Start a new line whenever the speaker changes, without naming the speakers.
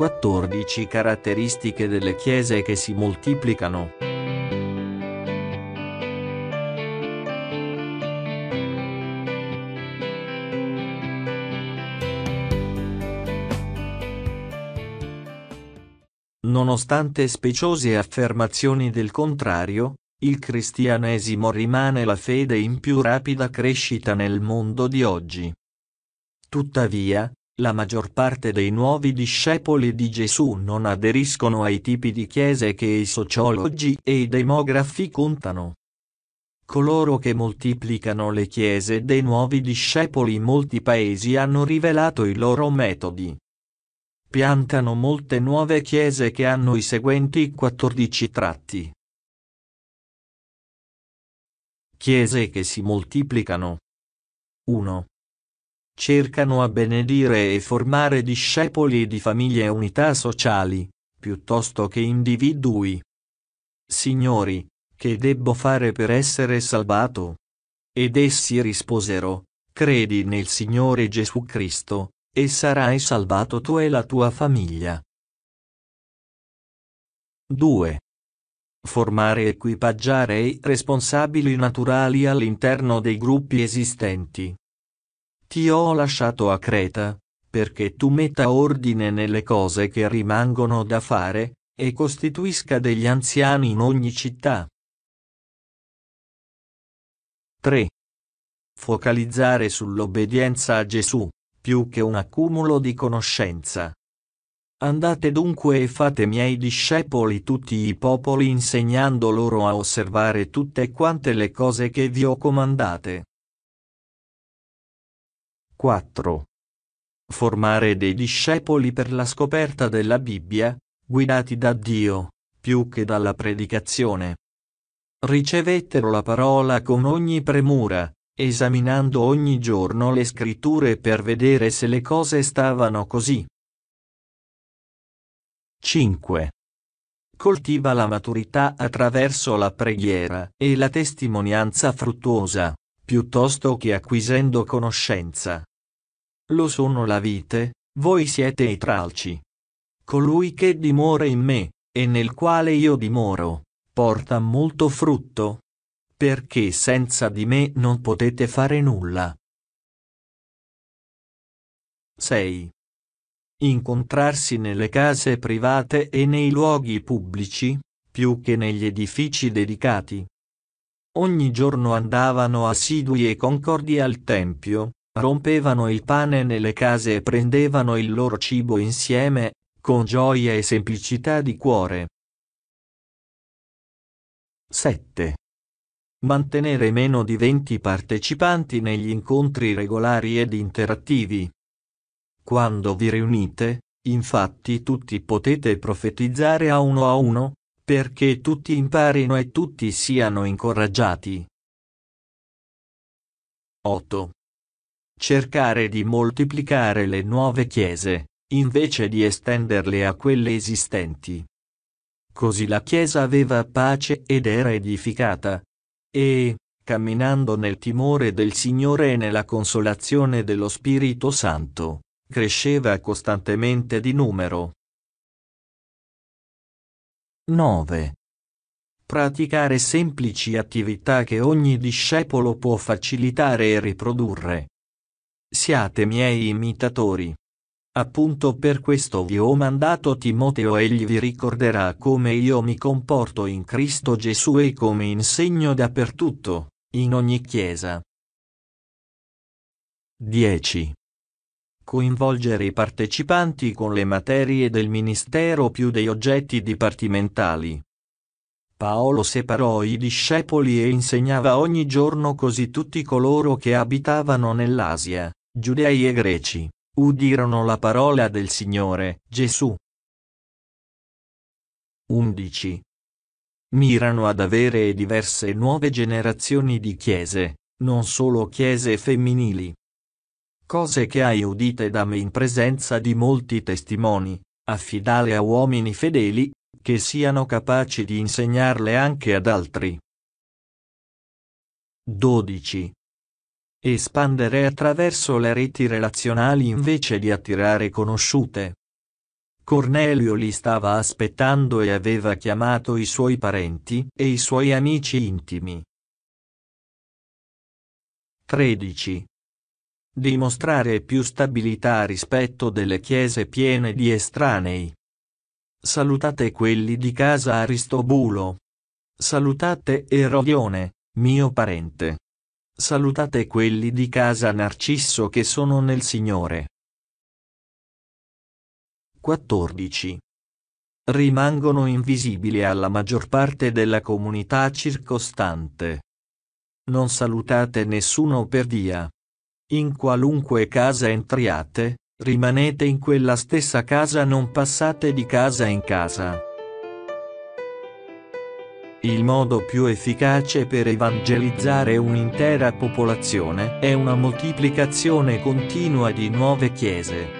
14 caratteristiche delle chiese che si moltiplicano. Nonostante speciose affermazioni del contrario, il cristianesimo rimane la fede in più rapida crescita nel mondo di oggi. Tuttavia, la maggior parte dei nuovi discepoli di Gesù non aderiscono ai tipi di chiese che i sociologi e i demografi contano. Coloro che moltiplicano le chiese dei nuovi discepoli in molti paesi hanno rivelato i loro metodi. Piantano molte nuove chiese che hanno i seguenti 14 tratti. Chiese che si moltiplicano. 1 cercano a benedire e formare discepoli di famiglie e unità sociali, piuttosto che individui. Signori, che debbo fare per essere salvato? Ed essi risposero, credi nel Signore Gesù Cristo, e sarai salvato tu e la tua famiglia. 2. Formare e equipaggiare i responsabili naturali all'interno dei gruppi esistenti. Ti ho lasciato a Creta, perché tu metta ordine nelle cose che rimangono da fare, e costituisca degli anziani in ogni città. 3. Focalizzare sull'obbedienza a Gesù, più che un accumulo di conoscenza. Andate dunque e fate miei discepoli tutti i popoli insegnando loro a osservare tutte quante le cose che vi ho comandate. 4. Formare dei discepoli per la scoperta della Bibbia, guidati da Dio, più che dalla predicazione. Ricevettero la parola con ogni premura, esaminando ogni giorno le scritture per vedere se le cose stavano così. 5. Coltiva la maturità attraverso la preghiera e la testimonianza fruttuosa, piuttosto che acquisendo conoscenza lo sono la vite, voi siete i tralci. Colui che dimora in me, e nel quale io dimoro, porta molto frutto. Perché senza di me non potete fare nulla. 6. Incontrarsi nelle case private e nei luoghi pubblici, più che negli edifici dedicati. Ogni giorno andavano assidui e concordi al Tempio, rompevano il pane nelle case e prendevano il loro cibo insieme, con gioia e semplicità di cuore. 7. Mantenere meno di 20 partecipanti negli incontri regolari ed interattivi. Quando vi riunite, infatti tutti potete profetizzare a uno a uno, perché tutti imparino e tutti siano incoraggiati. 8 cercare di moltiplicare le nuove chiese, invece di estenderle a quelle esistenti. Così la Chiesa aveva pace ed era edificata. E, camminando nel timore del Signore e nella consolazione dello Spirito Santo, cresceva costantemente di numero. 9. Praticare semplici attività che ogni discepolo può facilitare e riprodurre. Siate miei imitatori. Appunto per questo vi ho mandato Timoteo egli vi ricorderà come io mi comporto in Cristo Gesù e come insegno dappertutto, in ogni chiesa. 10. Coinvolgere i partecipanti con le materie del ministero più dei oggetti dipartimentali. Paolo separò i discepoli e insegnava ogni giorno così tutti coloro che abitavano nell'Asia Giudei e greci, udirono la parola del Signore, Gesù. 11. Mirano ad avere diverse nuove generazioni di chiese, non solo chiese femminili. Cose che hai udite da me in presenza di molti testimoni, affidale a uomini fedeli, che siano capaci di insegnarle anche ad altri. 12. Espandere attraverso le reti relazionali invece di attirare conosciute. Cornelio li stava aspettando e aveva chiamato i suoi parenti e i suoi amici intimi. 13. Dimostrare più stabilità rispetto delle chiese piene di estranei. Salutate quelli di casa Aristobulo. Salutate Erodione, mio parente salutate quelli di casa Narcisso che sono nel Signore. 14. Rimangono invisibili alla maggior parte della comunità circostante. Non salutate nessuno per via. In qualunque casa entriate, rimanete in quella stessa casa non passate di casa in casa. Il modo più efficace per evangelizzare un'intera popolazione è una moltiplicazione continua di nuove chiese.